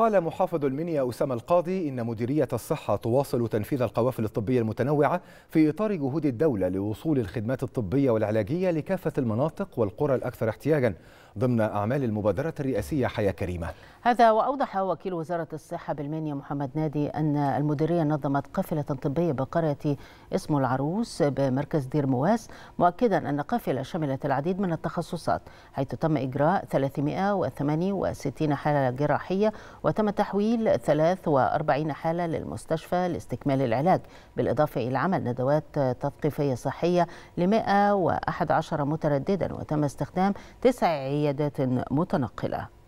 قال محافظ المنيا أسامة القاضي إن مديرية الصحة تواصل تنفيذ القوافل الطبية المتنوعة في إطار جهود الدولة لوصول الخدمات الطبية والعلاجية لكافة المناطق والقرى الأكثر احتياجا ضمن أعمال المبادرة الرئاسية حياة كريمة هذا وأوضح وكيل وزارة الصحة بالمنيا محمد نادي أن المديرية نظمت قافلة طبية بقرية اسم العروس بمركز دير مواس مؤكدا أن قافلة شملت العديد من التخصصات حيث تم إجراء 368 حالة جراحية و وتم تحويل 43 حالة للمستشفى لاستكمال العلاج بالإضافة إلى عمل ندوات تثقيفية صحية ل 111 مترددا وتم استخدام تسع عيادات متنقلة